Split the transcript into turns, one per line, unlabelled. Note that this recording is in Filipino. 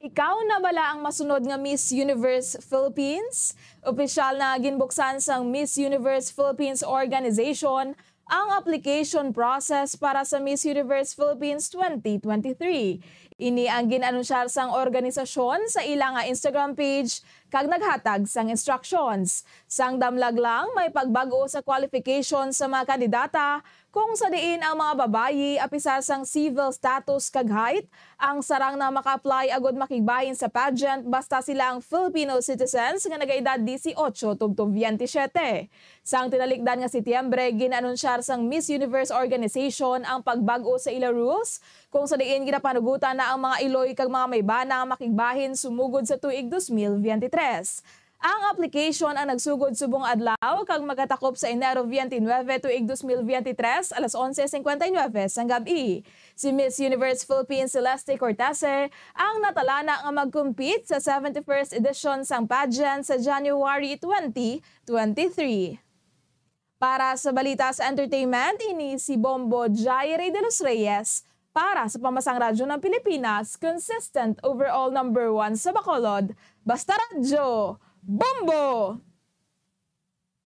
Ikaw na bala ang masunod nga Miss Universe Philippines. Opisyal na ginbuksan sang Miss Universe Philippines Organization ang application process para sa Miss Universe Philippines 2023. Ini ang ginanunsyar sang organisasyon sa ilang Instagram page kag naghatag sang instructions. Sang damlag lang may pagbago sa qualification sa mga kandidata kung sa diin ang mga babayi apisa sang civil status kag height ang sarang na maka-apply agod makigbayin sa pageant basta sila ang Filipino citizens nga nagaedad 18 tugtog 27. Sang tinalikdan nga Setyembre ginanunsyar sang Miss Universe organization ang pagbago sa ila rules kung sa diin ginapanugutan na ang mga iloy kag mga may bana makigbahin sumugod sa tuig 2023. Ang application ang nagsugod subong adlaw kag magatakop sa Enero 29 tuig 2023 alas 11:59 sang gabi. Si Miss Universe Philippines Celeste Cortase ang natalana nga mag-compete sa 71st edition sang pageant sa January 2023. Para sa Balita sa Entertainment, ini si Bombo Jaire de los Reyes para sa Pamasang Radyo ng Pilipinas, consistent overall number 1 sa Bacolod, Basta Radyo, Bombo!